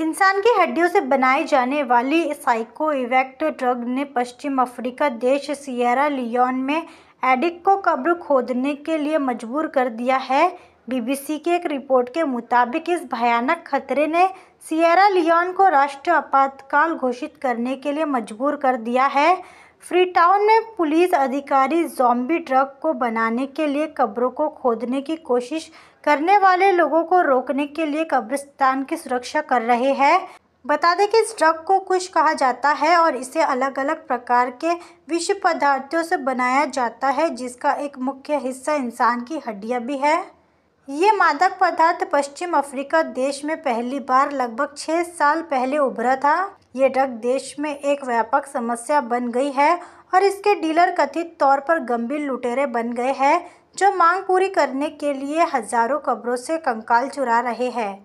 इंसान की हड्डियों से बनाए जाने वाली साइको इवेक्ट ड्रग ने पश्चिम अफ्रीका देश सियरा लियोन में एडिक को कब्र खोदने के लिए मजबूर कर दिया है बीबीसी की एक रिपोर्ट के मुताबिक इस भयानक खतरे ने सियरा लियोन को राष्ट्र आपातकाल घोषित करने के लिए मजबूर कर दिया है फ्रीटाउन में पुलिस अधिकारी जॉम्बी ट्रक को बनाने के लिए कब्रों को खोदने की कोशिश करने वाले लोगों को रोकने के लिए कब्रिस्तान की सुरक्षा कर रहे हैं बता दें कि इस ट्रक को कुछ कहा जाता है और इसे अलग अलग प्रकार के विश्व पदार्थों से बनाया जाता है जिसका एक मुख्य हिस्सा इंसान की हड्डियां भी है ये मादक पदार्थ पश्चिम अफ्रीका देश में पहली बार लगभग छः साल पहले उभरा था ये ड्रग देश में एक व्यापक समस्या बन गई है और इसके डीलर कथित तौर पर गंभीर लुटेरे बन गए हैं जो मांग पूरी करने के लिए हजारों कब्रों से कंकाल चुरा रहे हैं